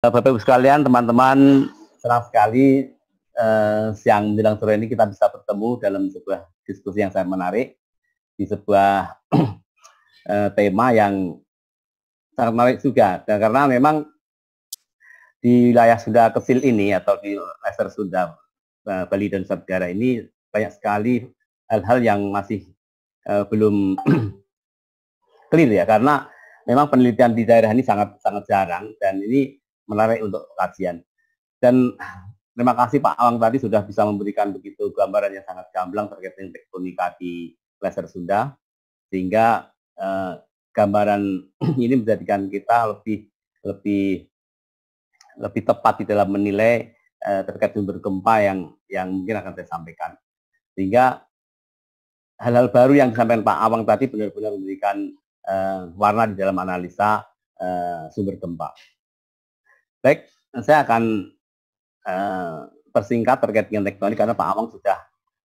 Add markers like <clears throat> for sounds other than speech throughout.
Bapak Ibu sekalian, teman-teman, senang sekali eh, siang menjelang sore ini kita bisa bertemu dalam sebuah diskusi yang sangat menarik di sebuah <clears throat> eh, tema yang sangat menarik juga. Dan karena memang di wilayah Sunda kecil ini atau di Leser Sunda, eh, Bali dan Sabgara ini banyak sekali hal-hal yang masih eh, belum <clears throat> clear ya karena memang penelitian di daerah ini sangat sangat jarang dan ini menarik untuk kajian. Dan terima kasih Pak Awang tadi sudah bisa memberikan begitu gambaran yang sangat gamblang terkait dengan tektonika di laser Sunda, sehingga eh, gambaran <clears throat> ini menjadikan kita lebih lebih lebih tepat di dalam menilai eh, terkait sumber gempa yang yang mungkin akan saya sampaikan. Sehingga hal-hal baru yang disampaikan Pak Awang tadi benar-benar memberikan eh, warna di dalam analisa eh, sumber gempa. Baik, saya akan uh, persingkat terkait dengan tektonik karena Pak Awang sudah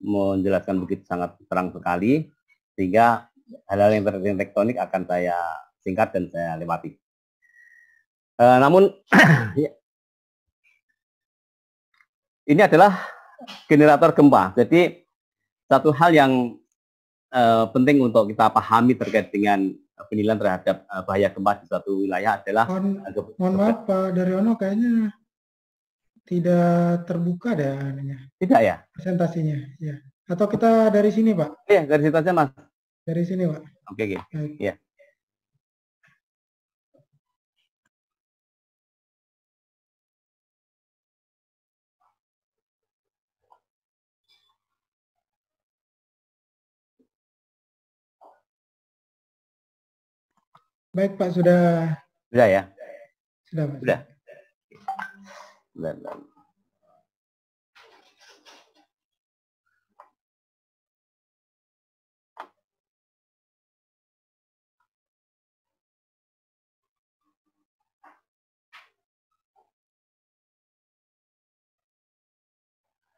menjelaskan begitu sangat terang sekali, sehingga hal-hal yang terkait dengan tektonik akan saya singkat dan saya lewati. Uh, namun <coughs> ya. ini adalah generator gempa. Jadi satu hal yang uh, penting untuk kita pahami terkait dengan penilaian terhadap uh, bahaya gempa di suatu wilayah adalah mohon, eh, mohon maaf Pak Daryono kayaknya tidak terbuka deh anunya. Tidak ya? Presentasinya, ya. Atau kita dari sini, Pak? Iya, dari situ aja, Mas. Dari sini, Pak. Oke, okay, oke. Okay. Iya. yeah. Baik Pak, sudah. Sudah ya? Sudah Pak. Sudah. dan.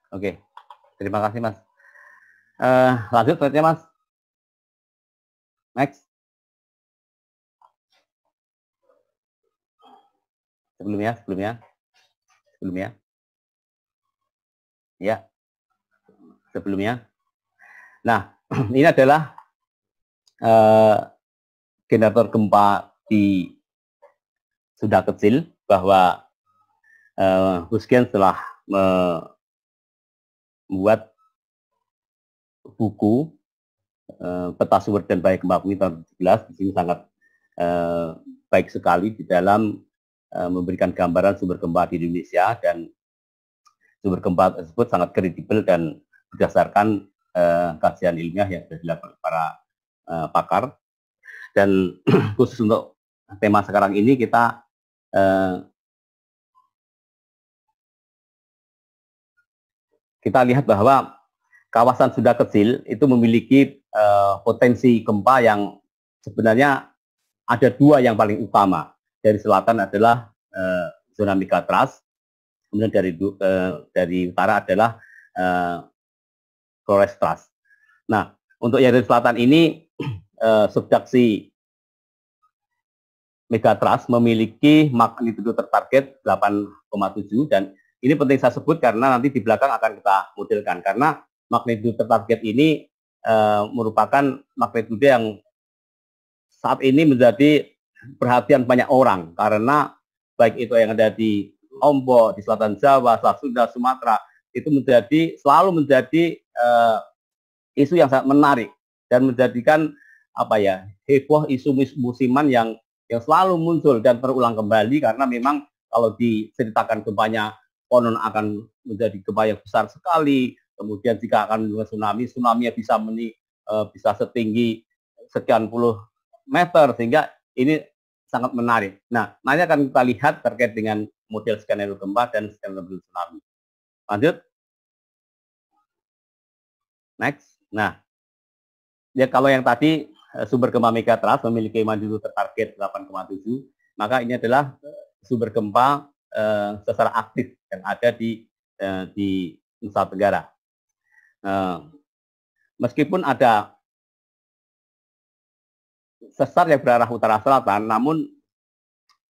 Oke, terima kasih Mas. Uh, lanjut berarti ya, Mas. Next. sebelumnya sebelumnya sebelumnya ya sebelumnya ya. ya. ya. nah <clears throat> ini adalah uh, generator gempa di sudah kecil bahwa uh, telah membuat buku eh, peta sumber dan baik gempa bumi tahun 2017 di sini sangat eh, baik sekali di dalam Eh, memberikan gambaran sumber gempa di Indonesia dan sumber gempa tersebut sangat kredibel dan berdasarkan uh, kajian ilmiah yang sudah dilakukan para uh, pakar dan <clears throat> khusus untuk tema sekarang ini kita uh, kita lihat bahwa kawasan sudah kecil itu memiliki uh, potensi gempa yang sebenarnya ada dua yang paling utama dari selatan adalah uh, zona megatras, kemudian dari uh, dari utara adalah uh, Flores Trust. Nah, untuk yang dari selatan ini uh, <clears throat> subjaksi Megatrust memiliki magnitudo tertarget 8,7 dan ini penting saya sebut karena nanti di belakang akan kita modelkan karena magnitudo tertarget ini uh, merupakan magnitudo yang saat ini menjadi perhatian banyak orang karena baik itu yang ada di Lombok, di Selatan Jawa, Selat Sunda, Sumatera itu menjadi selalu menjadi uh, isu yang sangat menarik dan menjadikan apa ya heboh isu musiman yang yang selalu muncul dan terulang kembali karena memang kalau diceritakan gempanya konon akan menjadi gempa yang besar sekali kemudian jika akan menimbulkan tsunami tsunami bisa meni, uh, bisa setinggi sekian puluh meter sehingga ini sangat menarik. Nah, nanti akan kita lihat terkait dengan model skenario gempa dan skenario tsunami. Lanjut. Next. Nah, ya kalau yang tadi eh, sumber gempa megatrust memiliki magnitudo tertarget 8,7, maka ini adalah eh, sumber gempa eh, secara aktif yang ada di eh, di Nusa Tenggara. Nah, meskipun ada sesar yang berarah utara selatan, namun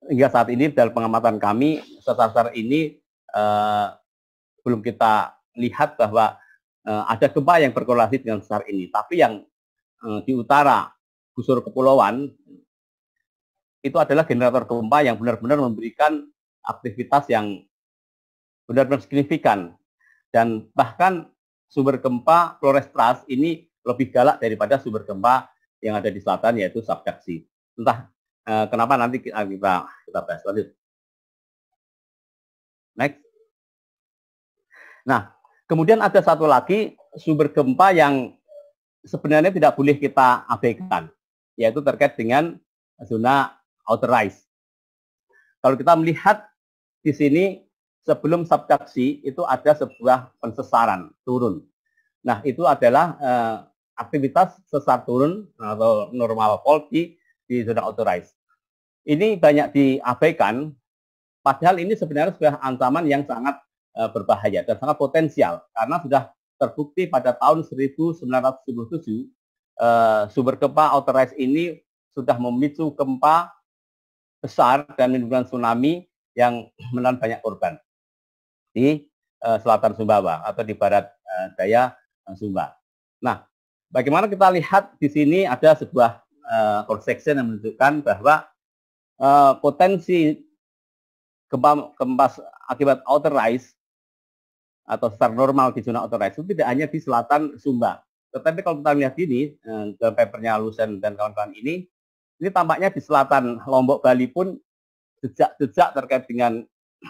hingga saat ini dalam pengamatan kami sesar-sesar ini eh, belum kita lihat bahwa eh, ada gempa yang berkorelasi dengan sesar ini. Tapi yang eh, di utara busur kepulauan itu adalah generator gempa yang benar-benar memberikan aktivitas yang benar-benar signifikan dan bahkan sumber gempa Flores Trust ini lebih galak daripada sumber gempa yang ada di selatan yaitu subduksi. Entah e, kenapa nanti kita ah, kita, kita bahas lanjut. Next. Nah, kemudian ada satu lagi sumber gempa yang sebenarnya tidak boleh kita abaikan, yaitu terkait dengan zona authorized. Kalau kita melihat di sini sebelum subduksi itu ada sebuah pensesaran turun. Nah, itu adalah eh, aktivitas sesar turun atau normal fault di, zona authorized. Ini banyak diabaikan, padahal ini sebenarnya sebuah ancaman yang sangat uh, berbahaya dan sangat potensial karena sudah terbukti pada tahun 1977 uh, eh, sumber gempa authorized ini sudah memicu gempa besar dan menimbulkan tsunami yang menelan banyak korban di uh, selatan Sumbawa atau di barat uh, daya Sumba. Nah, Bagaimana kita lihat di sini ada sebuah uh, eh, cross section yang menunjukkan bahwa uh, potensi gempa gempa akibat outer rise atau secara normal di zona outer rise itu tidak hanya di selatan Sumba. Tetapi kalau kita lihat ini eh, papernya Lusen dan kawan-kawan ini, ini tampaknya di selatan Lombok Bali pun jejak-jejak terkait dengan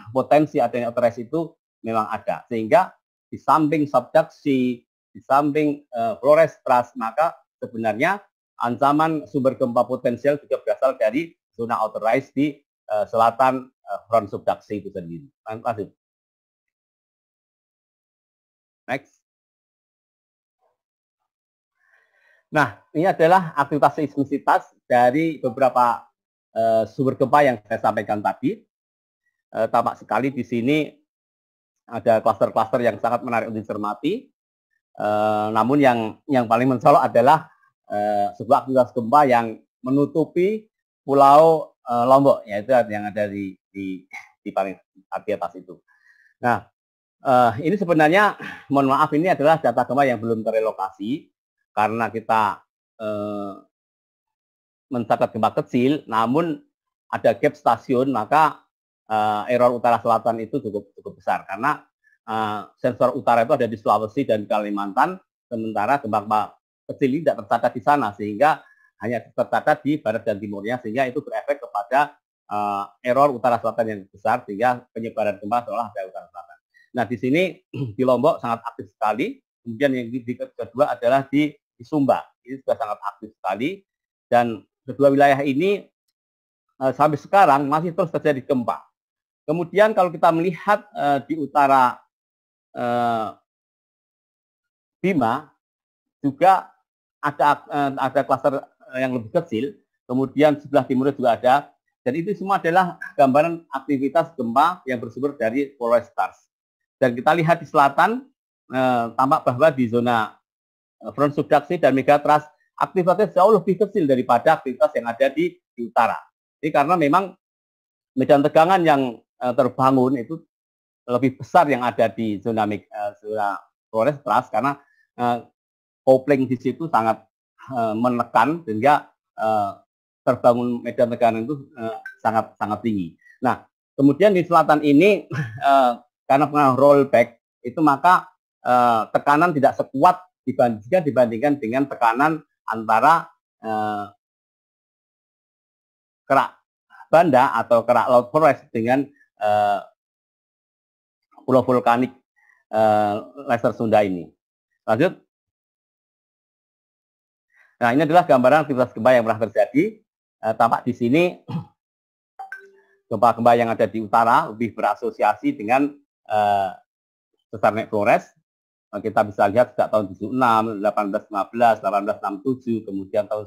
potensi adanya outer rise itu memang ada. Sehingga di samping subduksi di samping uh, Flores Trust, maka sebenarnya ancaman sumber gempa potensial juga berasal dari zona authorized di uh, selatan uh, front subduksi itu sendiri. Terima kasih. Next. Nah, ini adalah aktivitas seismisitas dari beberapa uh, sumber gempa yang saya sampaikan tadi. Uh, tampak sekali di sini ada kluster-kluster yang sangat menarik untuk dicermati. Uh, namun yang yang paling mencolok adalah uh, sebuah aktivitas gempa yang menutupi pulau uh, Lombok, yaitu yang ada di di di paling atas itu. Nah, ini sebenarnya mohon maaf ini adalah data gempa yang belum terelokasi karena kita mencatat gempa kecil, namun ada gap stasiun maka error utara selatan itu cukup cukup besar karena Eh, sensor utara itu ada di Sulawesi dan Kalimantan, sementara gempa kecil tidak tercatat di sana, sehingga hanya tercatat di barat dan timurnya, sehingga itu berefek kepada uh, error utara selatan yang besar, sehingga penyebaran gempa seolah ada utara selatan. Nah, di sini <clears throat> di Lombok sangat aktif sekali. Kemudian yang di, kedua adalah di, di Sumba. Ini juga sangat aktif sekali. Dan kedua wilayah ini uh, sampai sekarang masih terus terjadi gempa. Kemudian kalau kita melihat uh, di utara Eh, Bima juga ada eh, ada klaster eh, yang lebih kecil, kemudian sebelah timurnya juga ada. Dan itu semua adalah gambaran aktivitas gempa yang bersumber dari polaris stars. Dan kita lihat di selatan, eh, tampak bahwa di zona front subduksi dan megathrust aktivitas jauh lebih kecil daripada aktivitas yang ada di, di utara. Ini karena memang medan tegangan yang terbangun itu lebih besar yang ada di zona uh, eh, zona Flores Trust karena uh, eh, kopling di situ sangat uh, menekan sehingga uh, terbangun medan tekanan itu uh, sangat sangat tinggi. Nah, kemudian di selatan ini uh, <laughs> karena pengaruh rollback itu maka uh, tekanan tidak sekuat dibandingkan dibandingkan dengan tekanan antara uh, kerak banda atau kerak laut forest dengan uh, Pulau vulkanik uh, eh, Lesser Sunda ini. Lanjut. Nah, ini adalah gambaran aktivitas gempa yang pernah terjadi. Uh, tampak di sini gempa-gempa <clears throat> yang ada di utara lebih berasosiasi dengan uh, sesar Flores. Uh, kita bisa lihat sejak tahun 76, 1815, 1867, kemudian tahun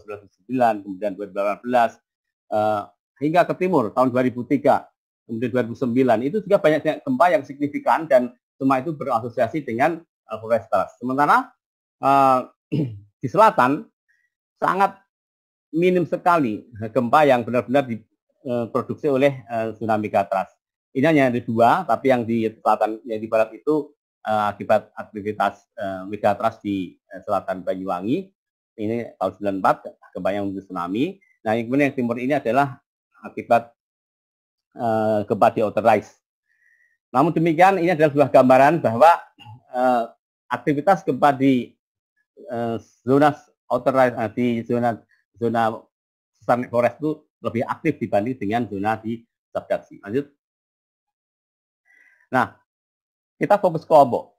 1979, kemudian 2018, uh, hingga ke timur tahun 2003 kemudian 2009 itu juga banyak gempa yang signifikan dan semua itu berasosiasi dengan uh, eh, forestas. Sementara uh, <clears throat> di selatan sangat minim sekali gempa yang benar-benar diproduksi eh, oleh uh, tsunami Katras. Ini hanya ada dua, tapi yang di selatan, yang di barat itu uh, akibat aktivitas uh, megatras di uh, selatan Banyuwangi. Ini tahun 94, kebanyakan yang tsunami. Nah, yang kemudian yang timur ini adalah akibat uh, kepada authorized. Namun demikian ini adalah sebuah gambaran bahwa uh, aktivitas gempa di uh, eh, zona authorized uh, di zona zona Sunny forest itu lebih aktif dibanding dengan zona di subduction. Lanjut. Nah, kita fokus ke Lombok.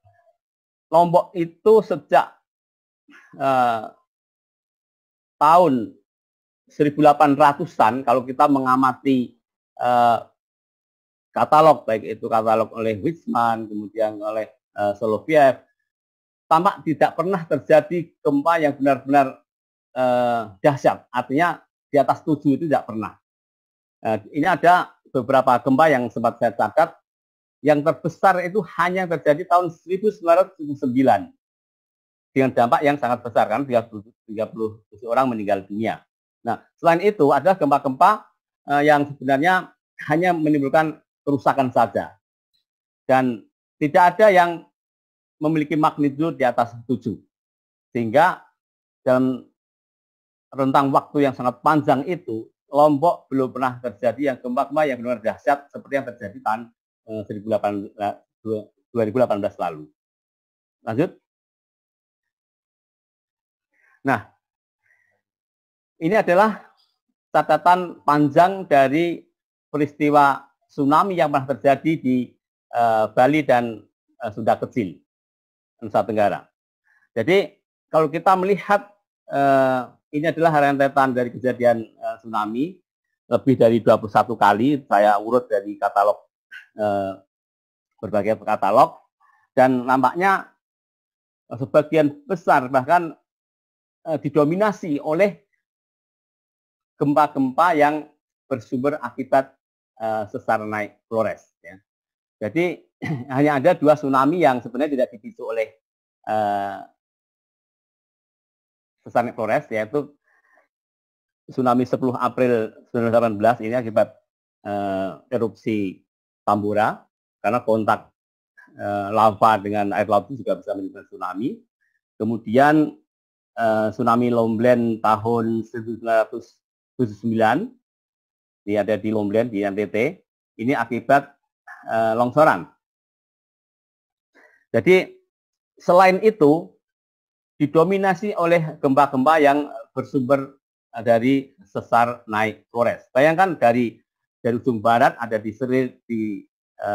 Lombok itu sejak uh, tahun 1800-an kalau kita mengamati uh, katalog baik itu katalog oleh Wisman kemudian oleh uh, Soloviev tampak tidak pernah terjadi gempa yang benar-benar uh, dahsyat artinya di atas tujuh itu tidak pernah uh, ini ada beberapa gempa yang sempat saya catat yang terbesar itu hanya terjadi tahun 1979 dengan dampak yang sangat besar kan 30, 37 orang meninggal dunia. Nah, selain itu ada gempa-gempa Eh, yang sebenarnya hanya menimbulkan kerusakan saja dan tidak ada yang memiliki magnitudo di atas 7 sehingga dalam rentang waktu yang sangat panjang itu Lombok belum pernah terjadi yang gempa-gempa yang benar-benar dahsyat seperti yang terjadi tahun 2018 eh, lalu. Lanjut. Nah, ini adalah catatan panjang dari peristiwa tsunami yang pernah terjadi di uh, Bali dan uh, Sunda Kecil, Nusa Tenggara. Jadi kalau kita melihat uh, ini adalah rentetan dari kejadian uh, tsunami lebih dari 21 kali saya urut dari katalog uh, berbagai katalog dan nampaknya sebagian besar bahkan didominasi oleh gempa-gempa yang bersumber akibat eh, sesar naik Flores. Ya. Jadi <clears throat> hanya ada dua tsunami yang sebenarnya tidak dipicu oleh eh, sesar naik Flores, yaitu tsunami 10 April 2018 ini akibat eh, erupsi Tambora karena kontak lava dengan air laut itu juga bisa menimbulkan tsunami. Kemudian tsunami Lomblen tahun 1900 79 di ada di Lomblen di NTT ini akibat e, longsoran. Jadi selain itu didominasi oleh gempa-gempa yang bersumber eh, dari sesar naik Flores. Bayangkan dari dari ujung barat ada di Seri di e,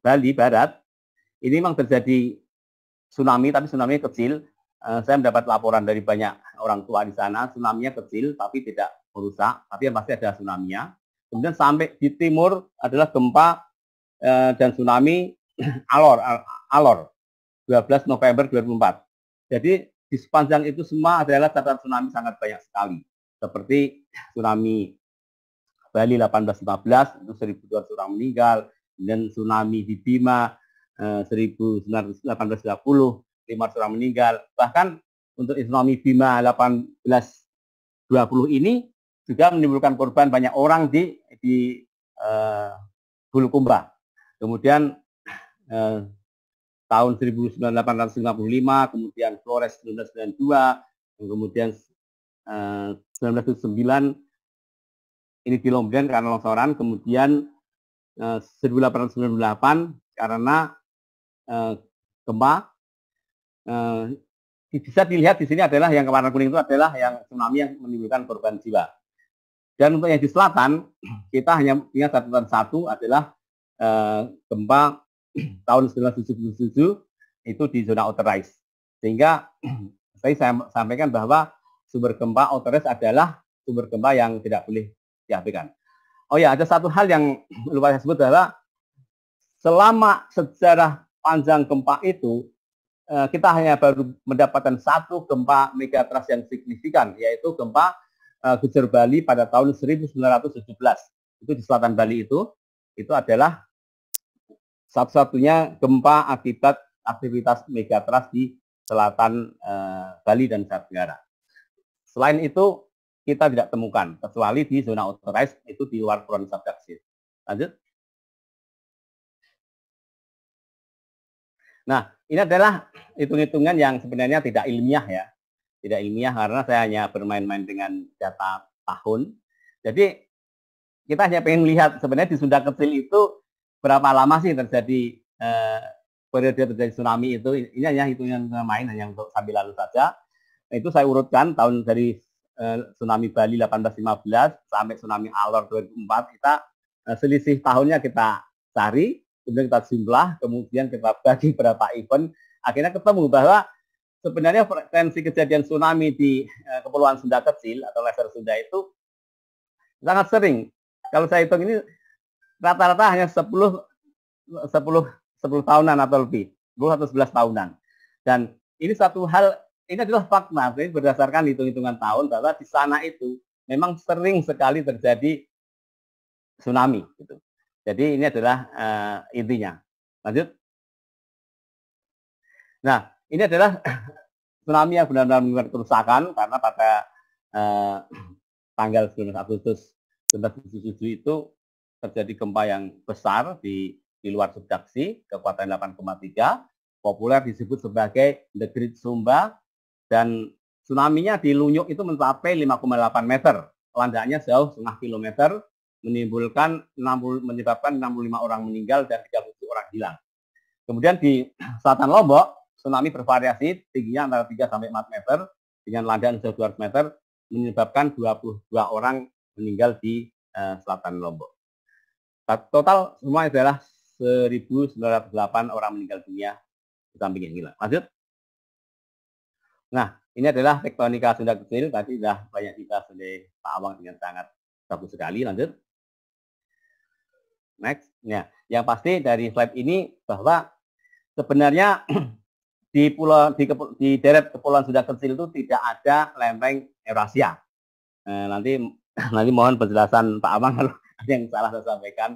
Bali barat ini memang terjadi tsunami tapi tsunami kecil Eh, saya mendapat laporan dari banyak orang tua di sana, tsunami kecil tapi tidak merusak, tapi yang pasti ada tsunami -nya. Kemudian sampai di timur adalah gempa eh, dan tsunami <clears throat> Alor, Alor, 12 November 2004. Jadi di sepanjang itu semua adalah catatan tsunami sangat banyak sekali. Seperti tsunami Bali 1815 itu 1.200 orang meninggal, dan tsunami di Bima eh, 1980 lima orang meninggal. Bahkan untuk tsunami Bima 1820 ini juga menimbulkan korban banyak orang di di uh, Bulukumba. Kemudian uh, tahun 1955, kemudian Flores 1992, kemudian eh, uh, 1979 ini di Lomblen karena longsoran, kemudian uh, 1898 karena uh, gempa, eh, bisa dilihat di sini adalah yang warna kuning itu adalah yang tsunami yang menimbulkan korban jiwa. Dan untuk yang di selatan, <clears throat> kita hanya punya catatan satu adalah eh, gempa <clears throat> tahun 1977 itu di zona authorized. Sehingga <clears throat> saya sampaikan bahwa sumber gempa authorized adalah sumber gempa yang tidak boleh diabaikan. Oh ya, ada satu hal yang lupa saya sebut adalah selama sejarah panjang gempa itu Eh, kita hanya baru mendapatkan satu gempa megatrust yang signifikan, yaitu gempa eh, Gujar Bali pada tahun 1917. Itu di selatan Bali itu, itu adalah satu-satunya gempa akibat aktivitas megatrust di selatan eh, Bali dan Nusa Tenggara. Selain itu, kita tidak temukan, kecuali di zona authorized, itu di luar Subduction. Lanjut. Nah, ini adalah hitung-hitungan yang sebenarnya tidak ilmiah ya. Tidak ilmiah karena saya hanya bermain-main dengan data tahun. Jadi kita hanya ingin melihat sebenarnya di Sunda kecil itu berapa lama sih terjadi eh, periode terjadi tsunami itu. Ini hanya hitungan main hanya untuk sambil lalu saja. Nah, itu saya urutkan tahun dari eh, tsunami Bali 1815 sampai tsunami Alor 2004 kita eh, selisih tahunnya kita cari kemudian kita jumlah, kemudian kita bagi berapa event, akhirnya ketemu bahwa sebenarnya frekuensi kejadian tsunami di uh, Kepulauan Sunda kecil atau Lesser Sunda itu sangat sering. Kalau saya hitung ini rata-rata hanya 10 10 10 tahunan atau lebih, 10 atau 11 tahunan. Dan ini satu hal ini adalah fakta jadi berdasarkan hitung-hitungan tahun bahwa di sana itu memang sering sekali terjadi tsunami gitu. Jadi ini adalah uh, intinya. Lanjut. Nah, ini adalah <clears throat> tsunami yang benar-benar menimbulkan kerusakan karena pada uh, <clears throat> tanggal 19 Agustus 1977 itu terjadi gempa yang besar di di luar subduksi, kekuatan 8,3, populer disebut sebagai The Great Sumba, dan tsunami nya di Lunyuk itu mencapai 5,8 meter, landaknya jauh setengah kilometer, menimbulkan 60, menyebabkan 65 orang meninggal dan 37 orang hilang. Kemudian di selatan Lombok, tsunami bervariasi tingginya antara 3 sampai 4 meter dengan landaan sejauh 200 meter menyebabkan 22 orang meninggal di uh, selatan Lombok. Total semua adalah 1.908 orang meninggal dunia di samping yang hilang. Lanjut. Nah, ini adalah tektonika Sunda kecil. Tadi sudah banyak dibahas oleh Pak Awang dengan sangat bagus sekali. Lanjut. Next. Ya, yang pasti dari slide ini bahwa sebenarnya <clears throat> di pulau di, di deret kepulauan sudah kecil itu tidak ada lempeng Eurasia. Eh, nanti <clears throat> nanti mohon penjelasan Pak Amang kalau <laughs> ada yang salah saya sampaikan.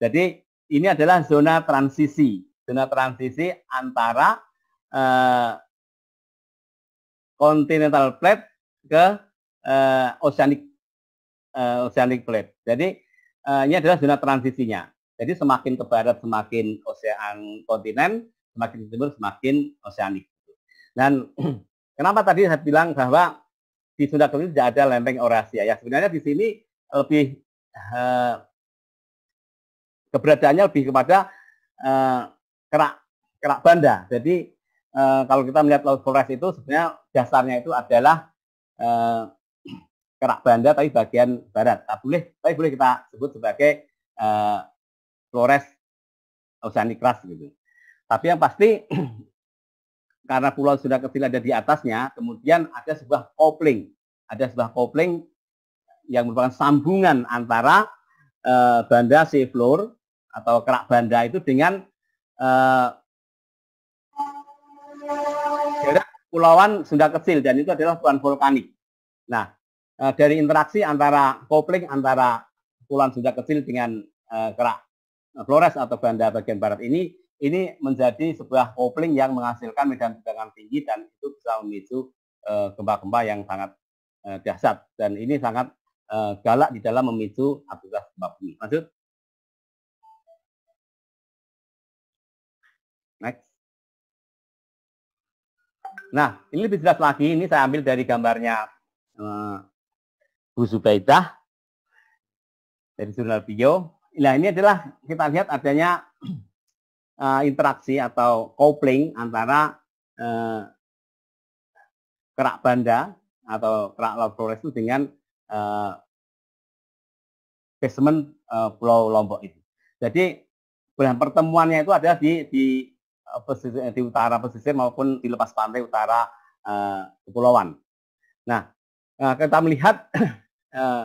Jadi ini adalah zona transisi, zona transisi antara eh, continental plate ke eh, oceanic eh, oceanic plate. Jadi uh, ini adalah zona transisinya. Jadi semakin ke barat semakin ocean kontinen, semakin ke timur semakin oseanik. Dan <clears throat> kenapa tadi saya bilang bahwa di Sunda Kelapa tidak ada lempeng Eurasia? Ya sebenarnya di sini lebih uh, keberadaannya lebih kepada uh, kerak kerak banda. Jadi uh, kalau kita melihat laut Flores itu sebenarnya dasarnya itu adalah uh, kerak banda tapi bagian barat. tak boleh, tapi boleh kita sebut sebagai uh, Flores oceanic crust gitu. Tapi yang pasti <clears throat> karena pulau sudah kecil ada di atasnya, kemudian ada sebuah kopling, ada sebuah kopling yang merupakan sambungan antara uh, eh, banda seafloor atau kerak banda itu dengan uh, eh, pulauan Sunda kecil dan itu adalah pulau vulkanik. Nah, Eh, dari interaksi antara kopling antara tulang sunda kecil dengan uh, kerak eh, Flores atau benda bagian barat ini ini menjadi sebuah kopling yang menghasilkan medan tegangan tinggi dan itu bisa memicu gempa-gempa uh, yang sangat uh, dahsyat dan ini sangat uh, galak di dalam memicu aktivitas gempa bumi. Lanjut. Next. Nah, ini lebih jelas lagi. Ini saya ambil dari gambarnya Bu Zubaidah dari jurnal bio. Nah ini adalah kita lihat adanya uh, <clears throat> interaksi atau coupling antara uh, kerak banda atau kerak laut Flores itu dengan uh, basement uh, Pulau Lombok itu. Jadi bulan pertemuannya itu ada di di pesisir, di utara pesisir maupun di lepas pantai utara uh, kepulauan. Nah, kita melihat <clears throat> eh,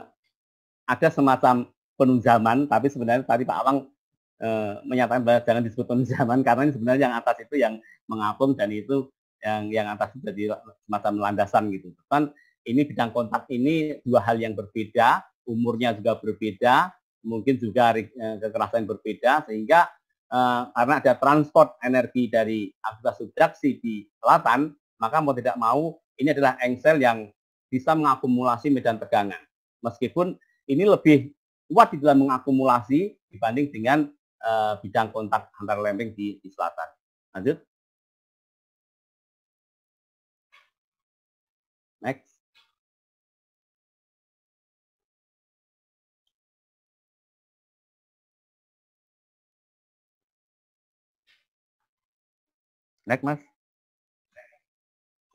ada semacam penunjaman, tapi sebenarnya tadi Pak Awang eh, menyatakan bahwa jangan disebut penunjaman <laughs> karena ini sebenarnya yang atas itu yang mengapung dan itu yang yang atas itu jadi semacam landasan gitu. Kan ini bidang kontak ini dua hal yang berbeda, umurnya juga berbeda, mungkin juga eh, kekerasan berbeda sehingga eh, karena ada transport energi dari aktivitas subtraksi di selatan, maka mau tidak mau ini adalah engsel yang bisa mengakumulasi medan tegangan. Meskipun ini lebih kuat di dalam mengakumulasi dibanding dengan uh, bidang kontak antar lempeng di, di selatan. Lanjut. Next. Next, Mas.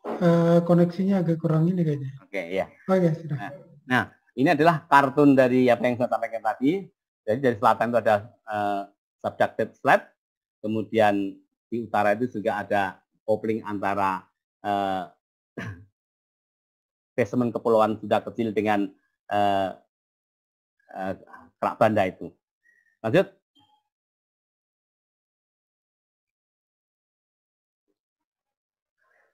Uh, koneksinya agak kurang ini kayaknya. Oke, okay, ya. Oke, okay, sudah. Nah, nah ini adalah kartun dari apa yang saya sampaikan tadi. Jadi dari selatan itu ada uh, eh, subducted slab, kemudian di utara itu juga ada kopling antara uh, <clears throat> basement kepulauan sudah kecil dengan uh, uh, kerak banda itu. Lanjut.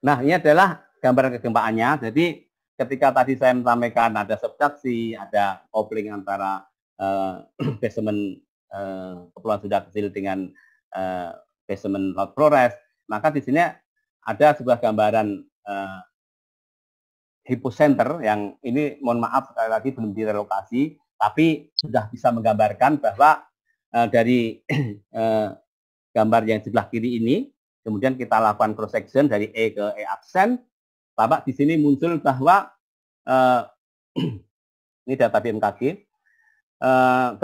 Nah, ini adalah gambaran kegempaannya. Jadi ketika tadi saya sampaikan ada subtraksi, ada kopling antara uh, <clears throat> basement uh, kepulauan sudah kecil dengan uh, basement Laut Flores, maka di sini ada sebuah gambaran uh, hipocenter yang ini mohon maaf sekali lagi belum direlokasi, tapi sudah bisa menggambarkan bahwa uh, dari uh, <clears throat> gambar yang sebelah kiri ini, kemudian kita lakukan cross section dari E ke E absen, Bapak di sini muncul bahwa uh, <clears throat> ini data BMKG uh,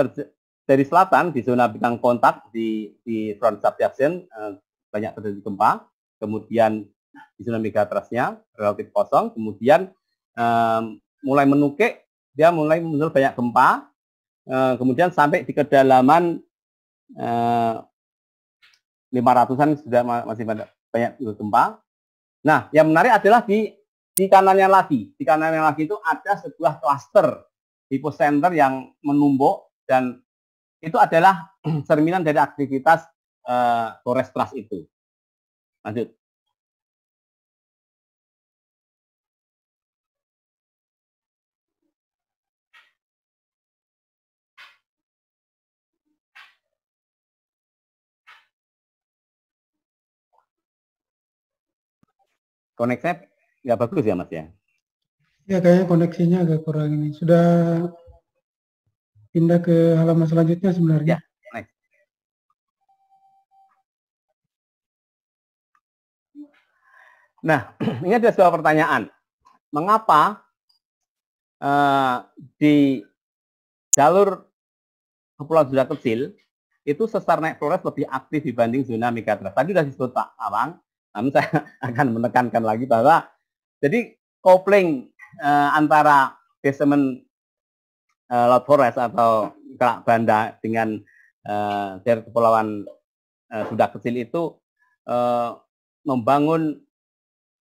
dari selatan di zona bintang kontak di di front subduction uh, eh, banyak terjadi gempa, kemudian di zona megatrasnya relatif kosong, kemudian uh, mulai menukik, dia mulai muncul banyak gempa, uh, kemudian sampai di kedalaman uh, 500-an sudah masih banyak gempa, Nah, yang menarik adalah di di kanannya lagi. Di kanannya lagi itu ada sebuah cluster hipocenter yang menumbuk dan itu adalah <clears throat> cerminan dari aktivitas uh, eh, torestras itu. Lanjut. koneksinya nggak bagus ya mas ya? Ya kayaknya koneksinya agak kurang ini. Sudah pindah ke halaman selanjutnya sebenarnya. Ya, next. Nah, <clears throat> ini ada sebuah pertanyaan. Mengapa uh, di jalur kepulauan sudah kecil itu sesar naik flores lebih aktif dibanding zona megatrust? Tadi sudah disebut Pak Awang, namun saya <laughs> akan menekankan lagi bahwa jadi kopling uh, eh, antara basement uh, eh, Laut Forest atau kerak Banda dengan uh, eh, daerah kepulauan uh, sudah kecil itu uh, membangun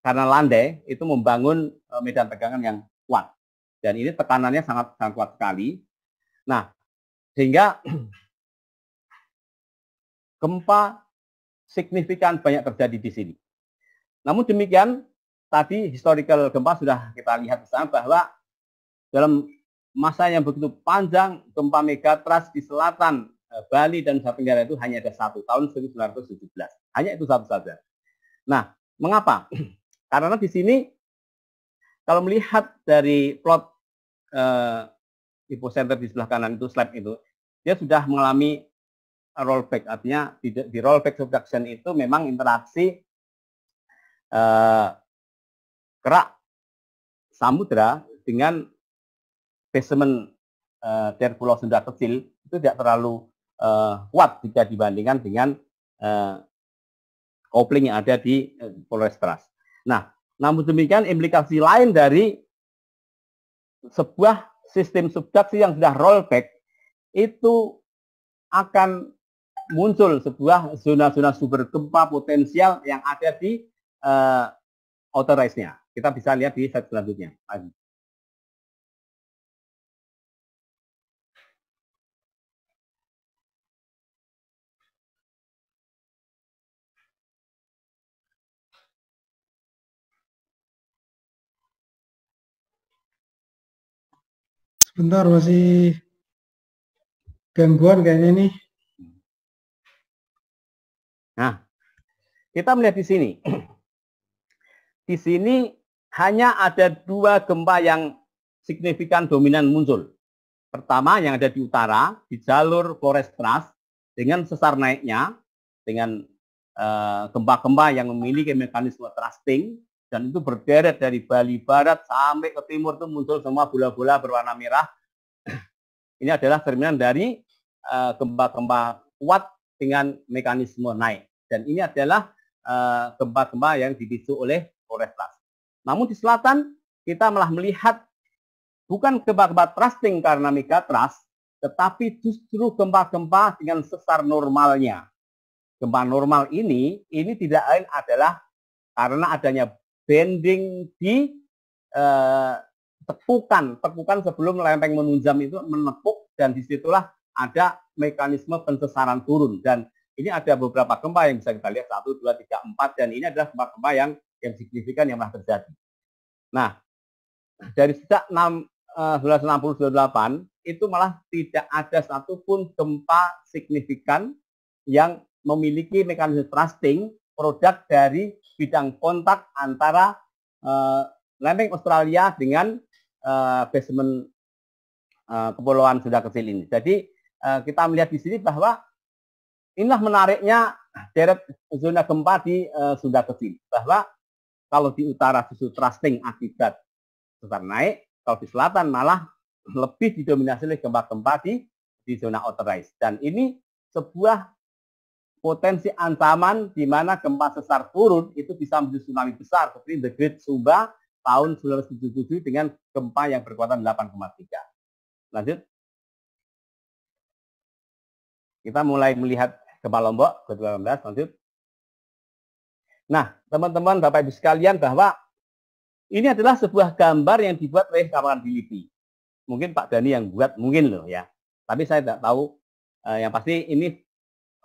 karena landai itu membangun uh, medan tegangan yang kuat dan ini tekanannya sangat sangat kuat sekali. Nah, sehingga <clears throat> gempa signifikan banyak terjadi di sini. Namun demikian, tadi historical gempa sudah kita lihat bersama bahwa dalam masa yang begitu panjang gempa megatras di selatan eh, Bali dan Nusa Tenggara itu hanya ada satu tahun 1917. Hanya itu satu saja. Nah, mengapa? <clears throat> Karena di sini kalau melihat dari plot eh, hipocenter di sebelah kanan itu slide itu, dia sudah mengalami rollback. Artinya di, di rollback subduction itu memang interaksi eh, kerak samudra dengan basement eh, dari Pulau Sunda kecil itu tidak terlalu eh, kuat jika dibandingkan dengan eh, kopling yang ada di eh, Polres Nah, namun demikian implikasi lain dari sebuah sistem subduksi yang sudah rollback itu akan muncul sebuah zona-zona super gempa potensial yang ada di uh, authorize-nya. Kita bisa lihat di slide selanjutnya. Sebentar masih gangguan kayaknya nih. Nah, kita melihat di sini di sini hanya ada dua gempa yang signifikan dominan muncul. Pertama yang ada di utara, di jalur Flores Trust, dengan sesar naiknya, dengan eh, gempa-gempa uh, yang memiliki mekanisme thrusting, dan itu berderet dari Bali Barat sampai ke timur itu muncul semua bola-bola berwarna merah. <clears throat> Ini adalah cerminan dari eh, gempa-gempa uh, kuat dengan mekanisme naik. Dan ini adalah eh, gempa-gempa uh, yang dipicu oleh oleh trust. Namun di selatan kita malah melihat bukan gempa-gempa trusting karena megatrust, tetapi justru gempa-gempa dengan sesar normalnya. Gempa normal ini, ini tidak lain adalah karena adanya bending di eh, tekukan, tekukan sebelum lempeng menunjam itu menepuk dan disitulah ada mekanisme pensesaran turun dan ini ada beberapa gempa yang bisa kita lihat satu dua tiga empat dan ini adalah gempa-gempa yang yang signifikan yang pernah terjadi. Nah, dari sejak 1968 eh, itu malah tidak ada satupun gempa signifikan yang memiliki mekanisme thrusting produk dari bidang kontak antara uh, lempeng Australia dengan uh, basement uh, kepulauan Sunda kecil ini. Jadi uh, kita melihat di sini bahwa inilah menariknya deret zona gempa di uh, Sunda kecil bahwa kalau di utara justru trusting akibat sesar naik, kalau di selatan malah lebih didominasi oleh gempa-gempa di, di zona authorized. Dan ini sebuah potensi ancaman di mana gempa sesar turun itu bisa menjadi tsunami besar seperti The Great Sumba tahun 1977 dengan gempa yang berkuatan 8,3. Lanjut. Kita mulai melihat gempa Lombok 2018, lanjut. Nah, teman-teman, Bapak Ibu sekalian bahwa ini adalah sebuah gambar yang dibuat oleh kawan Filipi. Mungkin Pak Dani yang buat, mungkin loh ya. Tapi saya tidak tahu. Eh, yang pasti ini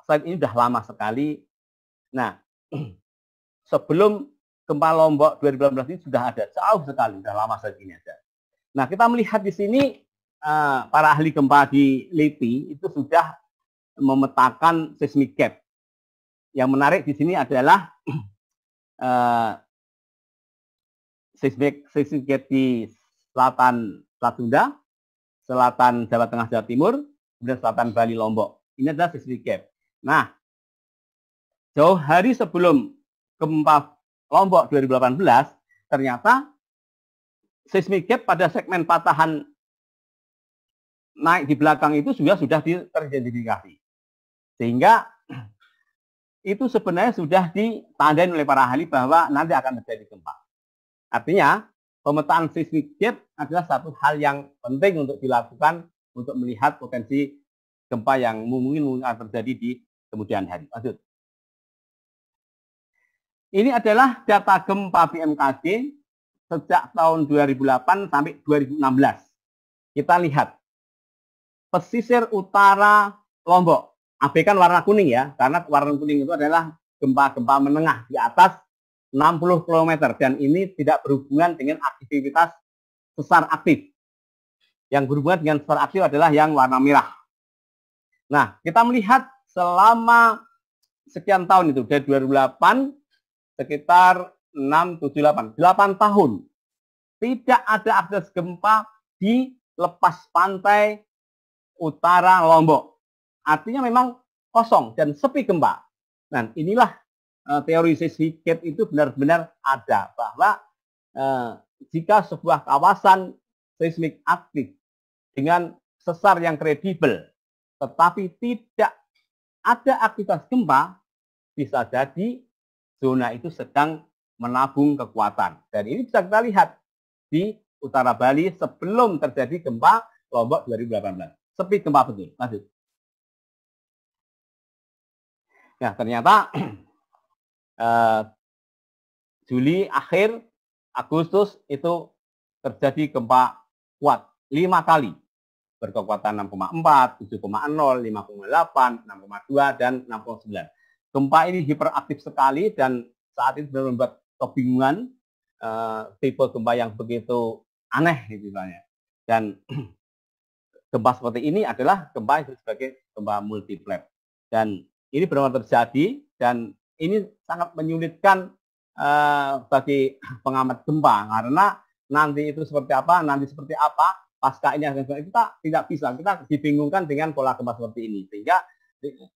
slide ini sudah lama sekali. Nah, <clears throat> sebelum gempa Lombok 2018 ini sudah ada jauh sekali, sudah lama sekali ini ada. Nah, kita melihat di sini eh, para ahli gempa di LIPI itu sudah memetakan seismic gap. Yang menarik di sini adalah <clears throat> Eh, seismik seismik di selatan Selat Sunda, selatan Jawa Tengah Jawa Timur, kemudian selatan Bali Lombok. Ini adalah seismik. Nah, jauh hari sebelum gempa Lombok 2018, ternyata seismik gap pada segmen patahan naik di belakang itu sudah sudah teridentifikasi. Sehingga itu sebenarnya sudah ditandai oleh para ahli bahwa nanti akan terjadi gempa. Artinya, pemetaan seismic gap adalah satu hal yang penting untuk dilakukan untuk melihat potensi gempa yang mungkin akan terjadi di kemudian hari. Lanjut. Ini adalah data gempa BMKG sejak tahun 2008 sampai 2016. Kita lihat pesisir utara Lombok AB kan warna kuning ya, karena warna kuning itu adalah gempa-gempa menengah di atas 60 km dan ini tidak berhubungan dengan aktivitas sesar aktif. Yang berhubungan dengan sesar aktif adalah yang warna merah. Nah, kita melihat selama sekian tahun itu dari 2008 sekitar 6 7 8 8 tahun tidak ada aktivitas gempa di lepas pantai utara Lombok artinya memang kosong dan sepi gempa. Nah, inilah e, teori Sisiket itu benar-benar ada bahwa e, jika sebuah kawasan seismik aktif dengan sesar yang kredibel tetapi tidak ada aktivitas gempa bisa jadi zona itu sedang menabung kekuatan. Dan ini bisa kita lihat di utara Bali sebelum terjadi gempa Lombok 2018. Sepi gempa betul. Lanjut. Nah, ternyata uh, <clears throat> Juli akhir Agustus itu terjadi gempa kuat lima kali berkekuatan 6,4, 7,0, 5,8, 6,2, dan 6,9. Gempa ini hiperaktif sekali dan saat itu benar membuat kebingungan uh, tipe gempa yang begitu aneh gitu misalnya. Dan <clears throat> gempa seperti ini adalah gempa yang sebagai gempa multiplek. Dan ini benar-benar terjadi dan ini sangat menyulitkan uh, bagi pengamat gempa karena nanti itu seperti apa, nanti seperti apa, pasca ini akan kita tidak bisa, kita dibingungkan dengan pola gempa seperti ini. Sehingga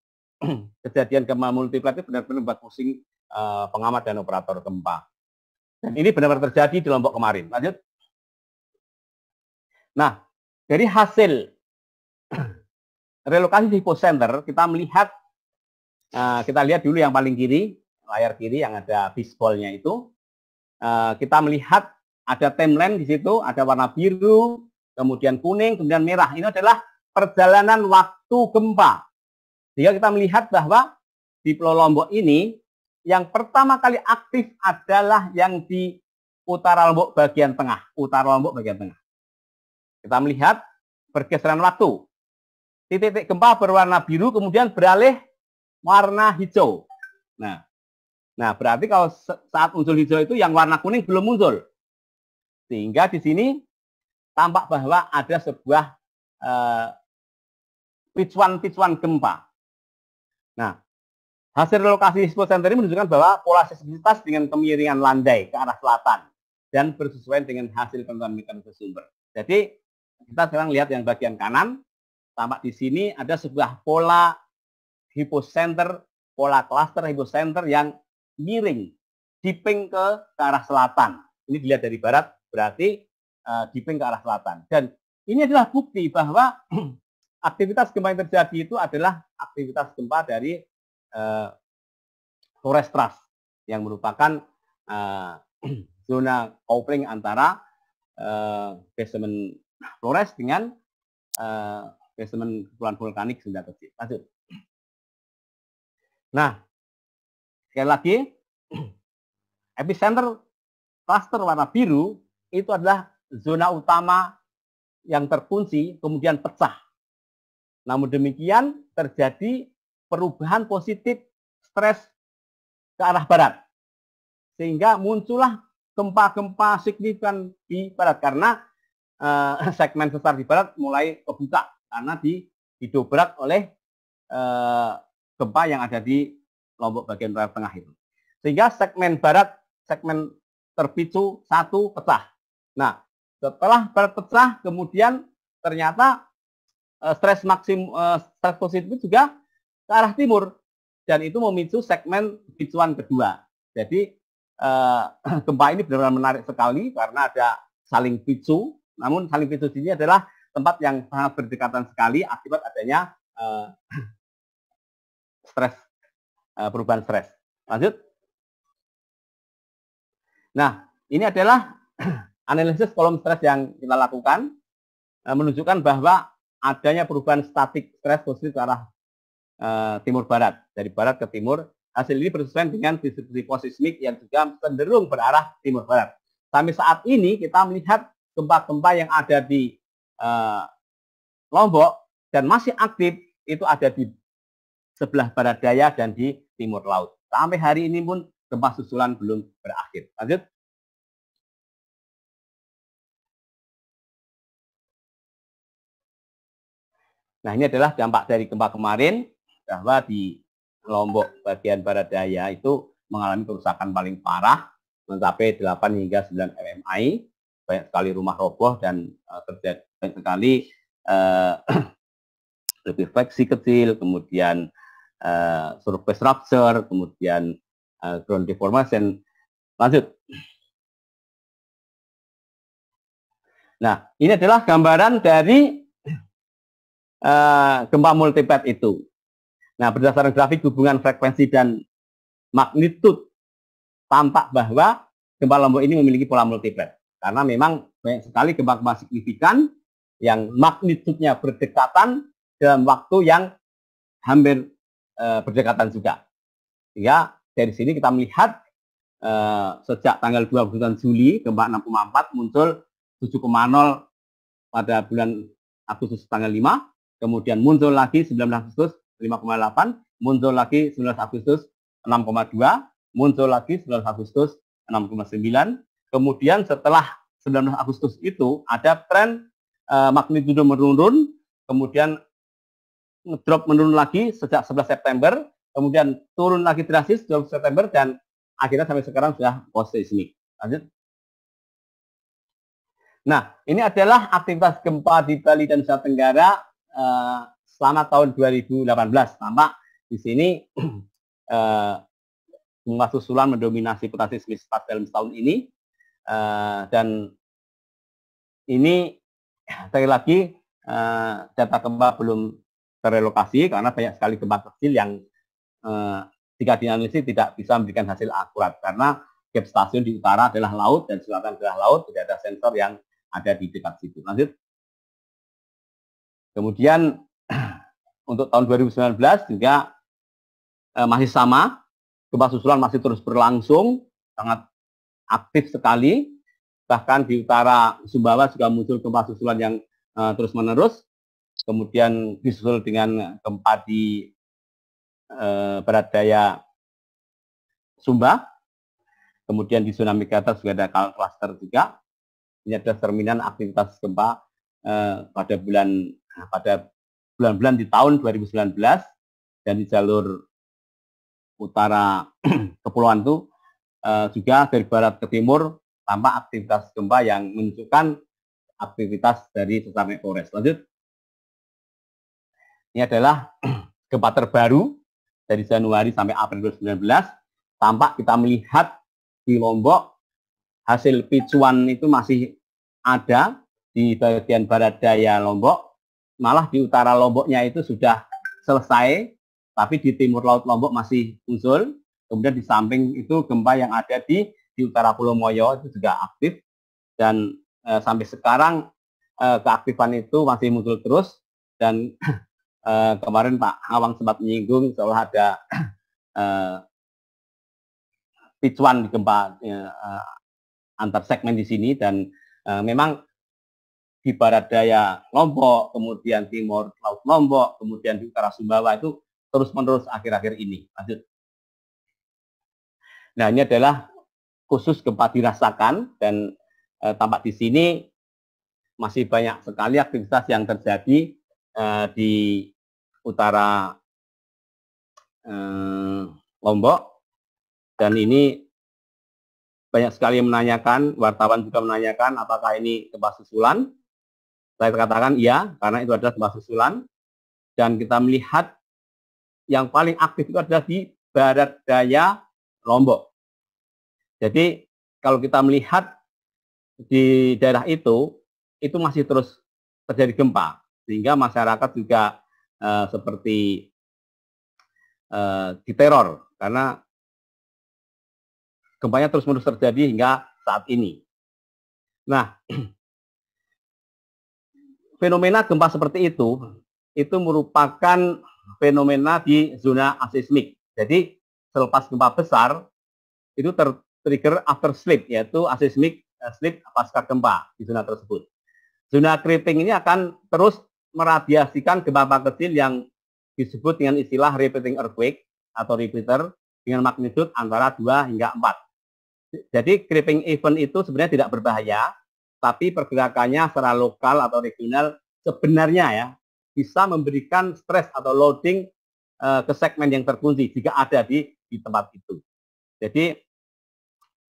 <clears throat> kejadian gempa multiplat itu benar-benar membuat pusing uh, pengamat dan operator gempa. Dan ini benar-benar terjadi di Lombok kemarin. Lanjut. Nah, dari hasil <clears throat> relokasi di center, kita melihat Nah, kita lihat dulu yang paling kiri, layar kiri yang ada baseballnya itu. Nah, kita melihat ada timeline di situ, ada warna biru, kemudian kuning, kemudian merah. Ini adalah perjalanan waktu gempa. Sehingga kita melihat bahwa di Pulau Lombok ini, yang pertama kali aktif adalah yang di utara Lombok bagian tengah. Utara Lombok bagian tengah. Kita melihat pergeseran waktu. Titik-titik gempa berwarna biru kemudian beralih warna hijau. Nah, nah berarti kalau saat muncul hijau itu yang warna kuning belum muncul. Sehingga di sini tampak bahwa ada sebuah picuan eh, picuan-picuan gempa. Nah, hasil lokasi hipocenter ini menunjukkan bahwa pola seismisitas dengan kemiringan landai ke arah selatan dan bersesuaian dengan hasil penonton mekanisme sumber. Jadi kita sekarang lihat yang bagian kanan, tampak di sini ada sebuah pola hipocenter, pola klaster hipocenter yang miring, dipping ke, ke arah selatan. Ini dilihat dari barat, berarti uh, eh, dipping ke arah selatan. Dan ini adalah bukti bahwa <clears throat> aktivitas gempa yang terjadi itu adalah aktivitas gempa dari uh, Torres yang merupakan uh, <clears throat> zona coupling antara uh, basement Flores dengan uh, basement kepulauan vulkanik Sunda Kecil. Lanjut. Nah, sekali lagi, <clears throat> epicenter cluster warna biru itu adalah zona utama yang terkunci kemudian pecah. Namun demikian terjadi perubahan positif stres ke arah barat. Sehingga muncullah gempa-gempa signifikan di barat karena eh, <laughs> segmen besar di barat mulai kebuka karena di didobrak oleh eh, gempa yang ada di Lombok bagian tengah itu. Sehingga segmen barat, segmen terpicu satu pecah. Nah, setelah barat pecah, kemudian ternyata e, stres maksim, e, stres positif juga ke arah timur dan itu memicu segmen picuan kedua. Jadi e, <clears throat> gempa ini benar-benar menarik sekali karena ada saling picu. Namun saling picu ini adalah tempat yang sangat berdekatan sekali akibat adanya e, <clears throat> stres eh, perubahan stres. Lanjut. Nah, ini adalah <clears throat> analisis kolom stres yang kita lakukan eh, menunjukkan bahwa adanya perubahan statik stres positif ke arah uh, timur barat dari barat ke timur. Hasil ini bersesuaian dengan distribusi posismik yang juga cenderung berarah timur barat. Sampai saat ini kita melihat gempa-gempa yang ada di uh, Lombok dan masih aktif itu ada di sebelah barat daya dan di timur laut. Sampai hari ini pun gempa susulan belum berakhir. Lanjut. Nah, ini adalah dampak dari gempa kemarin bahwa di Lombok bagian barat daya itu mengalami kerusakan paling parah mencapai 8 hingga 9 MMI. Banyak sekali rumah roboh dan uh, terjadi banyak sekali uh, <clears throat> lebih fleksi kecil, kemudian uh, eh, surface rupture, kemudian uh, ground deformation. Lanjut. Nah, ini adalah gambaran dari uh, gempa multipad itu. Nah, berdasarkan grafik hubungan frekuensi dan magnitude, tampak bahwa gempa lombok ini memiliki pola multipad. Karena memang banyak sekali gempa-gempa signifikan yang magnitudenya berdekatan dalam waktu yang hampir uh, berdekatan juga. Ya, dari sini kita melihat e, sejak tanggal 29 Juli gempa 6,4 muncul 7,0 pada bulan Agustus tanggal 5, kemudian muncul lagi 19 Agustus 5,8, muncul lagi 19 Agustus 6,2, muncul lagi 19 Agustus 6,9. Kemudian setelah 19 Agustus itu ada tren e, magnitudo menurun, kemudian drop menurun lagi sejak 11 September, kemudian turun lagi drastis 12 September dan akhirnya sampai sekarang sudah posisi sini. Lanjut. Nah, ini adalah aktivitas gempa di Bali dan Nusa Tenggara uh, eh, selama tahun 2018. Tampak di sini <clears throat> eh, gempa uh, susulan mendominasi potensi seismik dalam tahun ini. uh, dan ini sekali lagi uh, data gempa belum terelokasi karena banyak sekali gempa kecil yang eh, jika dianalisis tidak bisa memberikan hasil akurat karena gap stasiun di utara adalah laut dan selatan adalah laut tidak ada sensor yang ada di dekat situ. Lanjut. Kemudian <clears throat> untuk tahun 2019 juga eh, masih sama gempa susulan masih terus berlangsung sangat aktif sekali bahkan di utara Sumbawa juga muncul gempa susulan yang uh, eh, terus menerus kemudian disusul dengan gempa di eh, barat daya Sumba, kemudian di tsunami ke atas juga ada cluster juga. Ini ada cerminan aktivitas gempa eh, pada bulan nah, pada bulan-bulan di tahun 2019 dan di jalur utara <clears throat> kepulauan itu eh, juga dari barat ke timur tampak aktivitas gempa yang menunjukkan aktivitas dari sesar Flores. Lanjut. Ini adalah <clears throat> gempa terbaru dari Januari sampai April 2019. Tampak kita melihat di Lombok hasil picuan itu masih ada di bagian barat daya Lombok. Malah di utara Lomboknya itu sudah selesai, tapi di timur laut Lombok masih muncul. Kemudian di samping itu gempa yang ada di di utara Pulau Moyo itu juga aktif dan e, sampai sekarang e, keaktifan itu masih muncul terus dan <clears throat> uh, kemarin Pak Awang sempat menyinggung seolah ada uh, picuan di gempa uh, antar segmen di sini dan uh, memang di barat daya Lombok, kemudian timur laut Lombok, kemudian di utara Sumbawa itu terus-menerus akhir-akhir ini. Lanjut. Nah, ini adalah khusus gempa dirasakan dan e, tampak di sini masih banyak sekali aktivitas yang terjadi e, di utara eh, Lombok dan ini banyak sekali yang menanyakan, wartawan juga menanyakan apakah ini gempa susulan. Saya katakan iya, karena itu adalah gempa susulan. Dan kita melihat yang paling aktif itu adalah di barat daya Lombok. Jadi kalau kita melihat di daerah itu, itu masih terus terjadi gempa. Sehingga masyarakat juga Eh, seperti uh, teror karena gempanya terus-menerus terjadi hingga saat ini. Nah, <clears throat> fenomena gempa seperti itu itu merupakan fenomena di zona asismik. Jadi selepas gempa besar itu tertrigger after sleep yaitu asismik eh, sleep pasca gempa di zona tersebut. Zona creeping ini akan terus meradiasikan gempa kecil yang disebut dengan istilah repeating earthquake atau repeater dengan magnitude antara 2 hingga 4. Jadi creeping event itu sebenarnya tidak berbahaya, tapi pergerakannya secara lokal atau regional sebenarnya ya bisa memberikan stres atau loading uh, ke segmen yang terkunci jika ada di di tempat itu. Jadi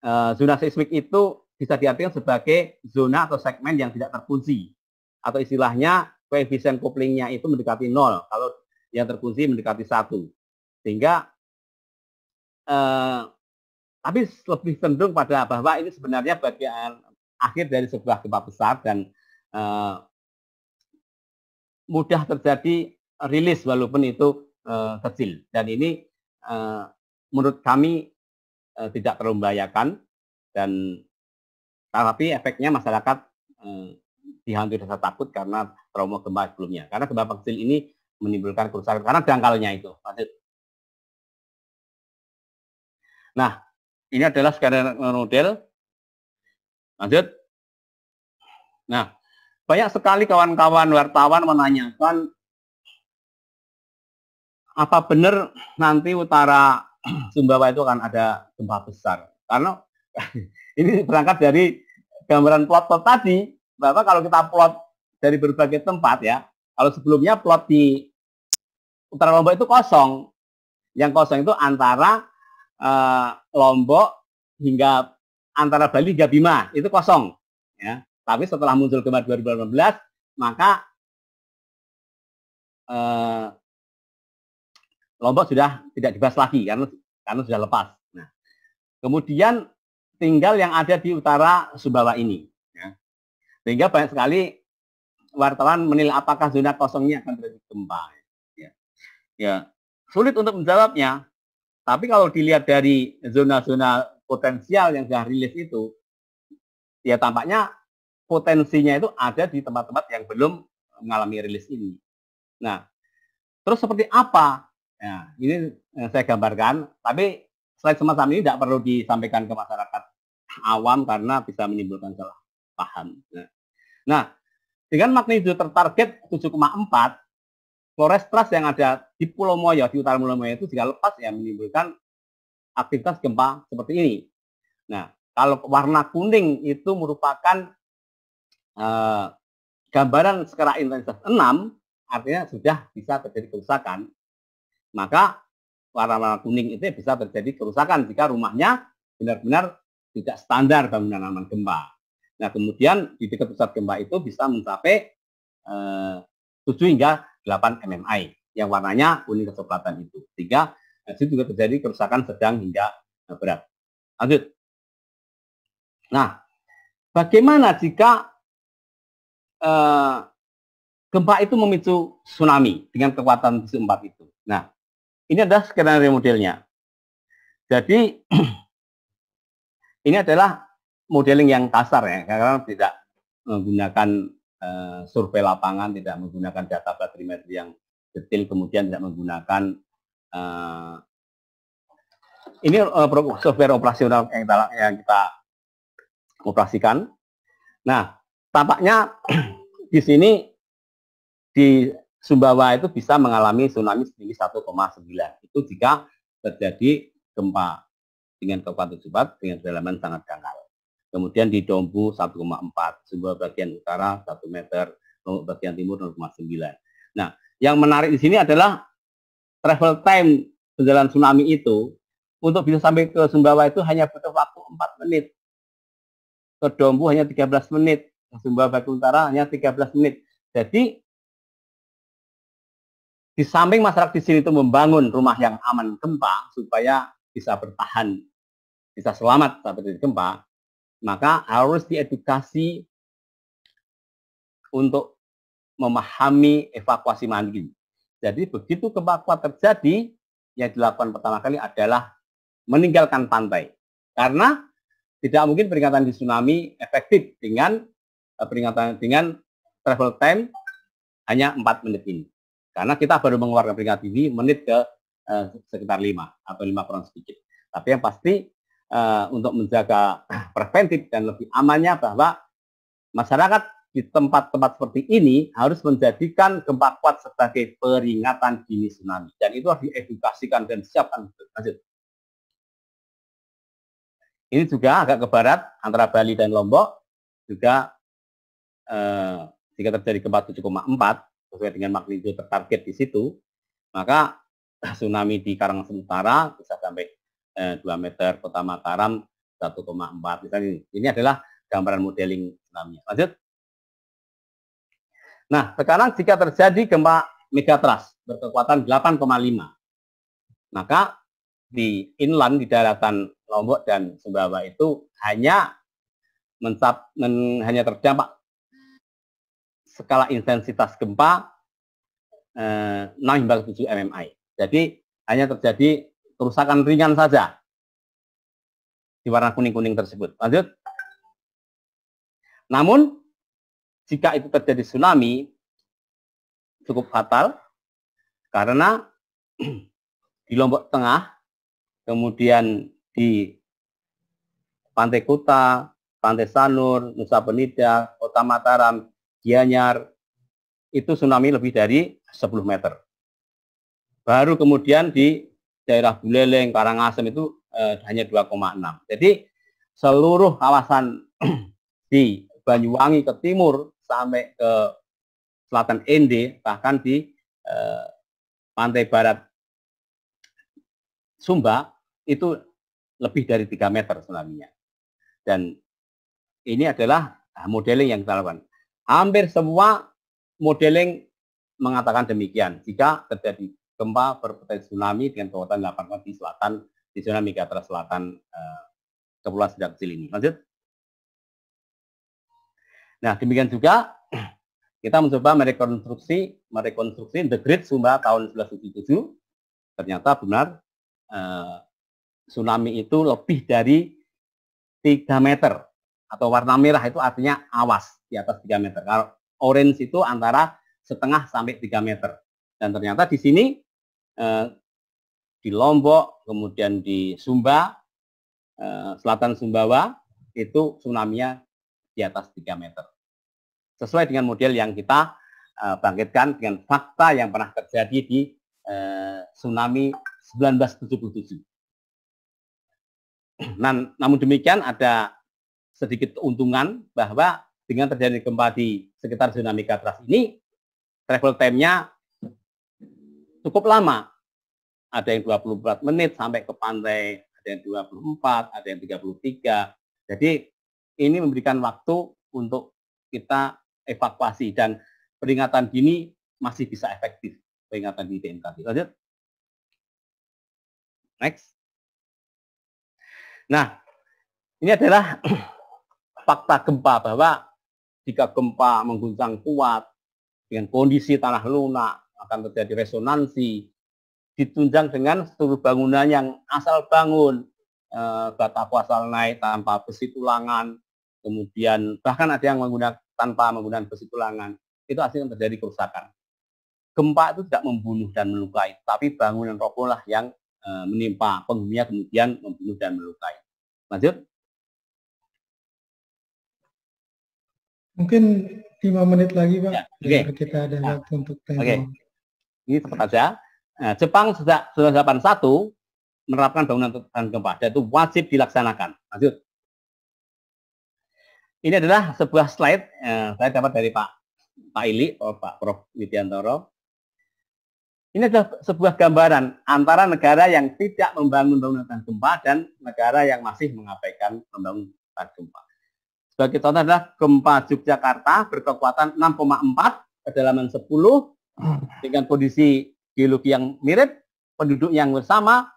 uh, zona seismik itu bisa diartikan sebagai zona atau segmen yang tidak terkunci atau istilahnya koefisien koplingnya itu mendekati nol kalau yang terkunci mendekati satu sehingga eh, tapi lebih cenderung pada bahwa ini sebenarnya bagian akhir dari sebuah gempa besar dan eh, mudah terjadi rilis walaupun itu eh, kecil dan ini eh, menurut kami eh, tidak terlalu membahayakan dan tapi efeknya masyarakat eh, dihantui rasa takut karena trauma gempa sebelumnya. Karena gempa kecil ini menimbulkan kerusakan karena dangkalnya itu. Lanjut. Nah, ini adalah skenario model. Lanjut. Nah, banyak sekali kawan-kawan wartawan menanyakan apa benar nanti utara <clears throat> Sumbawa itu akan ada gempa besar. Karena <laughs> ini berangkat dari gambaran plot-plot tadi, bahwa kalau kita plot dari berbagai tempat ya, kalau sebelumnya plot di utara Lombok itu kosong, yang kosong itu antara e, Lombok hingga antara Bali hingga Bima itu kosong. Ya. Tapi setelah muncul gemar 2018, maka e, Lombok sudah tidak dibahas lagi karena karena sudah lepas. Nah, kemudian tinggal yang ada di utara Sumbawa ini. Sehingga banyak sekali wartawan menilai apakah zona kosongnya akan terjadi gempa. Ya. ya, sulit untuk menjawabnya. Tapi kalau dilihat dari zona-zona potensial yang sudah rilis itu, ya tampaknya potensinya itu ada di tempat-tempat yang belum mengalami rilis ini. Nah, terus seperti apa? ya, ini saya gambarkan, tapi slide semacam ini tidak perlu disampaikan ke masyarakat awam karena bisa menimbulkan salah paham. Nah, nah dengan magnitudo tertarget 7,4, Flores Trust yang ada di Pulau Moyo, di utara Pulau Moyo itu jika lepas ya menimbulkan aktivitas gempa seperti ini. Nah, kalau warna kuning itu merupakan eh, gambaran skala intensitas 6, artinya sudah bisa terjadi kerusakan. Maka warna-warna kuning itu bisa terjadi kerusakan jika rumahnya benar-benar tidak standar bangunan aman gempa. Nah, kemudian di dekat pusat gempa itu bisa mencapai eh, 7 hingga 8 MMI yang warnanya kuning kecoklatan itu. Sehingga di situ juga terjadi kerusakan sedang hingga eh, berat. Lanjut. Nah, bagaimana jika eh, gempa itu memicu tsunami dengan kekuatan 4 itu? Nah, ini adalah skenario modelnya. Jadi <clears throat> ini adalah modeling yang kasar ya, karena tidak menggunakan uh, survei lapangan, tidak menggunakan data batrimetri yang detail, kemudian tidak menggunakan uh, ini uh, software operasional yang kita, yang kita operasikan. Nah, tampaknya <clears throat> di sini di Sumbawa itu bisa mengalami tsunami setinggi 1,9. Itu jika terjadi gempa dengan kekuatan cepat dengan kedalaman sangat dangkal. Kemudian di Dompu 1,4, sebuah bagian utara 1 meter, bagian timur 0,9. Nah, yang menarik di sini adalah travel time berjalan tsunami itu untuk bisa sampai ke Sumbawa itu hanya butuh waktu 4 menit. Ke Dompu hanya 13 menit, ke Sumbawa bagian utara hanya 13 menit. Jadi di samping masyarakat di sini itu membangun rumah yang aman gempa supaya bisa bertahan, bisa selamat sampai dari gempa, maka harus diedukasi untuk memahami evakuasi mandiri. Jadi begitu kebakuan terjadi, yang dilakukan pertama kali adalah meninggalkan pantai. Karena tidak mungkin peringatan di tsunami efektif dengan eh, peringatan dengan travel time hanya 4 menit ini. Karena kita baru mengeluarkan peringatan ini menit ke eh, sekitar 5 atau 5 kurang sedikit. Tapi yang pasti Eh, untuk menjaga preventif dan lebih amannya bahwa masyarakat di tempat-tempat seperti ini harus menjadikan gempa kuat sebagai peringatan dini tsunami dan itu harus diedukasikan dan siapkan lanjut ini juga agak ke barat antara Bali dan Lombok juga eh, jika terjadi gempa 7,4 sesuai dengan magnitudo tertarget di situ maka tsunami di Karangasem Utara bisa sampai eh, 2 meter, Kota Mataram 1,4. Misalnya ini. ini adalah gambaran modeling tsunami. Lanjut. Nah, sekarang jika terjadi gempa megatras berkekuatan 8,5, maka di inland di daratan Lombok dan Sumbawa itu hanya mencap men, hanya terdampak skala intensitas gempa eh, 6 hingga 7 MMI. Jadi hanya terjadi kerusakan ringan saja di warna kuning-kuning tersebut. Lanjut. Namun, jika itu terjadi tsunami, cukup fatal karena <clears throat> di Lombok Tengah, kemudian di Pantai Kuta, Pantai Sanur, Nusa Penida, Kota Mataram, Gianyar, itu tsunami lebih dari 10 meter. Baru kemudian di daerah Buleleng, Karangasem itu eh, hanya 2,6. Jadi seluruh kawasan <clears throat> di Banyuwangi ke timur sampai ke selatan Ende, bahkan di eh, pantai barat Sumba itu lebih dari 3 meter tsunami-nya. Dan ini adalah eh, modeling yang kita lakukan. Hampir semua modeling mengatakan demikian. Jika terjadi gempa berpotensi tsunami dengan kekuatan 8 di selatan di zona Megatrust Selatan eh, Kepulauan Sedat Kecil ini. Lanjut. Nah, demikian juga <clears throat> kita mencoba merekonstruksi merekonstruksi the Great Sumba tahun 1977. Ternyata benar eh, tsunami itu lebih dari 3 meter atau warna merah itu artinya awas di atas 3 meter. Kalau orange itu antara setengah sampai 3 meter. Dan ternyata di sini eh, di Lombok, kemudian di Sumba, eh, selatan Sumbawa, itu tsunami-nya di atas 3 meter. Sesuai dengan model yang kita eh, bangkitkan dengan fakta yang pernah terjadi di eh, tsunami 1977. Nah, namun demikian ada sedikit keuntungan bahwa dengan terjadi gempa di sekitar tsunami megatrust ini, travel time-nya cukup lama. Ada yang 24 menit sampai ke pantai, ada yang 24, ada yang 33. Jadi ini memberikan waktu untuk kita evakuasi dan peringatan dini masih bisa efektif peringatan di BMKG. Lanjut. Next. Nah, ini adalah <clears throat> fakta gempa bahwa jika gempa mengguncang kuat dengan kondisi tanah lunak, akan terjadi resonansi, ditunjang dengan seluruh bangunan yang asal bangun, e, bata asal naik tanpa besi tulangan, kemudian bahkan ada yang menggunakan tanpa menggunakan besi tulangan, itu hasilnya terjadi kerusakan. Gempa itu tidak membunuh dan melukai, tapi bangunan robohlah yang e, menimpa penghuninya kemudian membunuh dan melukai. Lanjut. Mungkin lima menit lagi, Pak. Ya, okay. kita ada waktu untuk tanya. Okay. Ini gitu. sempat saja. Nah, Jepang sejak 1981 menerapkan bangunan tahan gempa, dan itu wajib dilaksanakan. Lanjut. Ini adalah sebuah slide yang eh, saya dapat dari Pak Pak Ili, oh, Pak Prof. Widiantoro. Ini adalah sebuah gambaran antara negara yang tidak membangun bangunan tahan gempa dan negara yang masih mengabaikan membangun tahan gempa. Sebagai contoh adalah gempa Yogyakarta berkekuatan 6,4 kedalaman 10 dengan kondisi geologi yang mirip, penduduk yang bersama,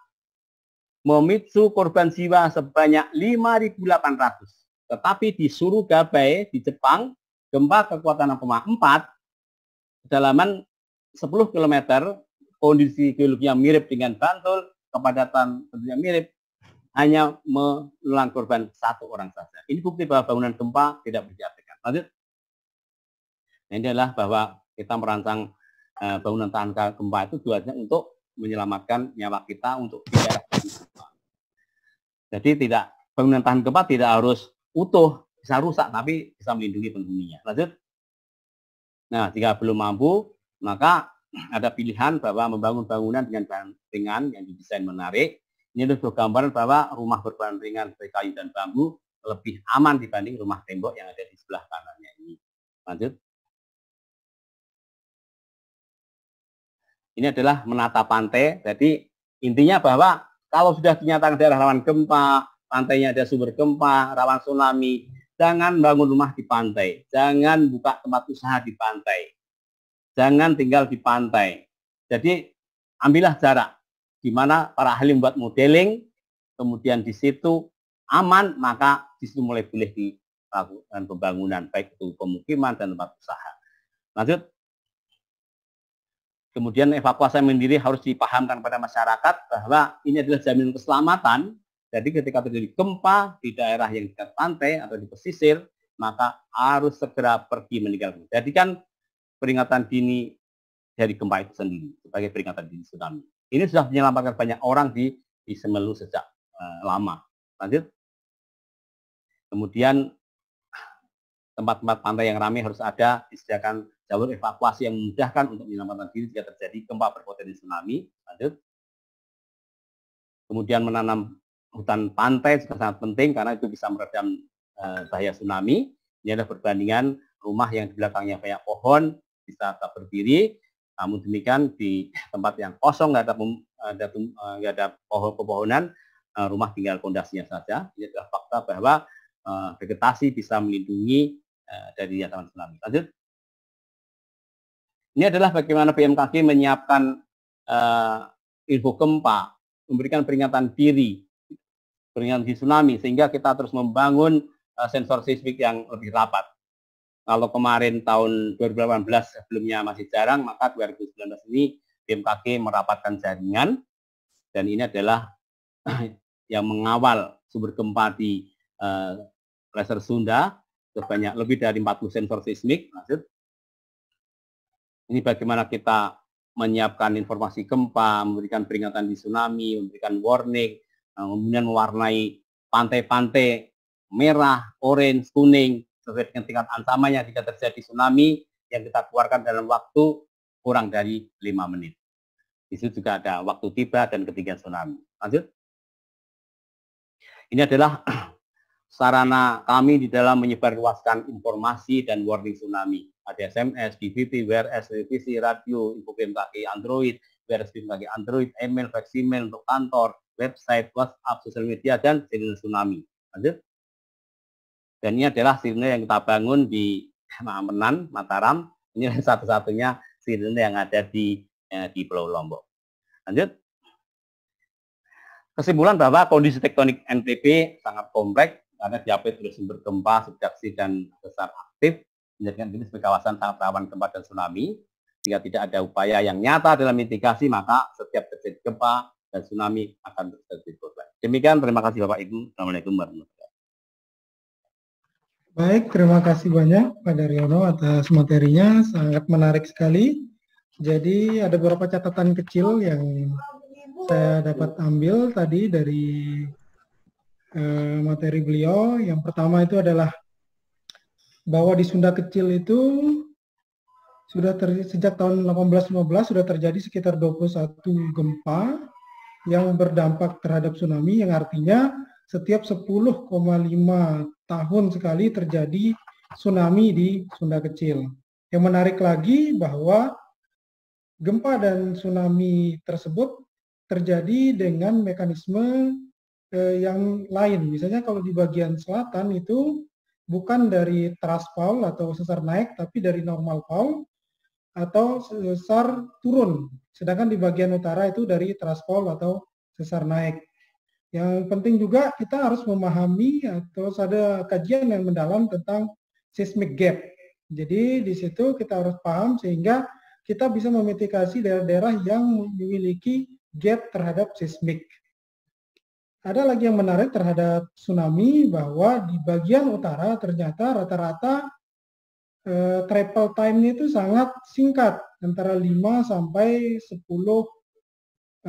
memicu korban jiwa sebanyak 5.800. Tetapi di Surugabai, di Jepang, gempa kekuatan 6,4, kedalaman 10 km, kondisi geologi yang mirip dengan Bantul, kepadatan tentunya mirip, hanya menelan korban satu orang saja. Ini bukti bahwa bangunan gempa tidak bisa Lanjut. ini adalah bahwa kita merancang Eh, bangunan tahan gempa itu tujuannya untuk menyelamatkan nyawa kita untuk di Jadi tidak bangunan tahan gempa tidak harus utuh, bisa rusak tapi bisa melindungi penghuninya. Lanjut. Nah, jika belum mampu, maka <clears throat> ada pilihan bahwa membangun bangunan dengan bahan ringan yang didesain menarik. Ini untuk gambaran bahwa rumah berbahan ringan seperti kayu dan bambu lebih aman dibanding rumah tembok yang ada di sebelah kanannya ini. Lanjut. Ini adalah menata pantai. Jadi intinya bahwa kalau sudah dinyatakan daerah rawan gempa, pantainya ada sumber gempa, rawan tsunami, jangan bangun rumah di pantai, jangan buka tempat usaha di pantai, jangan tinggal di pantai. Jadi ambillah jarak di mana para ahli membuat modeling, kemudian di situ aman, maka di situ mulai boleh dilakukan pembangunan, baik itu pemukiman dan tempat usaha. Lanjut. Kemudian evakuasi mandiri harus dipahamkan pada masyarakat bahwa ini adalah jaminan keselamatan. Jadi ketika terjadi gempa di daerah yang dekat pantai atau di pesisir, maka harus segera pergi meninggalkan. Jadi kan peringatan dini dari gempa itu sendiri sebagai peringatan dini tsunami. Ini sudah menyelamatkan banyak orang di di Semelu sejak uh, lama. Lanjut. Kemudian tempat-tempat pantai yang ramai harus ada disediakan jalur evakuasi yang memudahkan untuk menyelamatkan diri jika terjadi gempa berpotensi tsunami. Lanjut. Kemudian menanam hutan pantai juga sangat penting karena itu bisa meredam e, bahaya tsunami. Ini adalah perbandingan rumah yang di belakangnya banyak pohon bisa tak berdiri. Namun demikian di tempat yang kosong nggak ada eh, ada eh, nggak ada pohon pepohonan rumah tinggal pondasinya saja. Ini adalah fakta bahwa vegetasi bisa melindungi Eh, dari ancaman tsunami. Lanjut. Ini adalah bagaimana BMKG menyiapkan uh, eh, info gempa, memberikan peringatan diri, peringatan di tsunami, sehingga kita terus membangun uh, sensor seismik yang lebih rapat. Kalau kemarin tahun 2018 sebelumnya masih jarang, maka 2019 ini BMKG merapatkan jaringan, dan ini adalah <clears throat> yang mengawal sumber gempa di uh, Laser Sunda sebanyak lebih dari 40 sensor seismik. Lanjut. Ini bagaimana kita menyiapkan informasi gempa, memberikan peringatan di tsunami, memberikan warning, eh, kemudian mewarnai pantai-pantai merah, orange, kuning sesuai dengan tingkat ancamannya jika terjadi tsunami yang kita keluarkan dalam waktu kurang dari 5 menit. Di situ juga ada waktu tiba dan ketiga tsunami. Lanjut. Ini adalah <clears throat> sarana kami di dalam menyebarluaskan informasi dan warning tsunami. Ada SMS, DVP, WRS, televisi, radio, game pakai Android, WRS pakai Android, email, fax email untuk kantor, website, WhatsApp, sosial media, dan sirine tsunami. Lanjut. Dan ini adalah sirine yang kita bangun di Mamenan, Mataram. Ini <laughs> satu-satunya sirine yang ada di eh, di Pulau Lombok. Lanjut. Kesimpulan bahwa kondisi tektonik NTB sangat kompleks karena diapit terus bergempa, subjaksi dan besar aktif, menjadikan ini sebagai kawasan sangat rawan gempa dan tsunami. Jika tidak ada upaya yang nyata dalam mitigasi, maka setiap terjadi gempa dan tsunami akan terjadi korban. Demikian, terima kasih Bapak Ibu. Assalamualaikum warahmatullahi wabarakatuh. Baik, terima kasih banyak Pak Daryono atas materinya, sangat menarik sekali. Jadi ada beberapa catatan kecil yang saya dapat ambil tadi dari Eh, materi beliau. Yang pertama itu adalah bahwa di Sunda kecil itu sudah ter, sejak tahun 1815 sudah terjadi sekitar 21 gempa yang berdampak terhadap tsunami yang artinya setiap 10,5 tahun sekali terjadi tsunami di Sunda kecil. Yang menarik lagi bahwa gempa dan tsunami tersebut terjadi dengan mekanisme eh, yang lain. Misalnya kalau di bagian selatan itu bukan dari teras Paul atau sesar naik, tapi dari normal fall atau sesar turun. Sedangkan di bagian utara itu dari teras Paul atau sesar naik. Yang penting juga kita harus memahami atau ada kajian yang mendalam tentang seismic gap. Jadi di situ kita harus paham sehingga kita bisa memitigasi daerah-daerah yang memiliki gap terhadap seismik ada lagi yang menarik terhadap tsunami bahwa di bagian utara ternyata rata-rata eh, travel time-nya itu sangat singkat, antara 5 sampai 10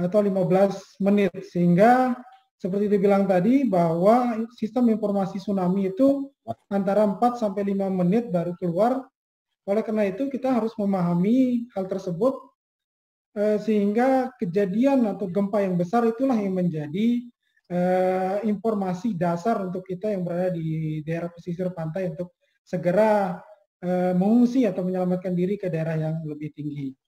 atau 15 menit. Sehingga seperti dibilang tadi bahwa sistem informasi tsunami itu antara 4 sampai 5 menit baru keluar. Oleh karena itu kita harus memahami hal tersebut eh, sehingga kejadian atau gempa yang besar itulah yang menjadi eh, informasi dasar untuk kita yang berada di daerah pesisir pantai untuk segera eh, mengungsi atau menyelamatkan diri ke daerah yang lebih tinggi.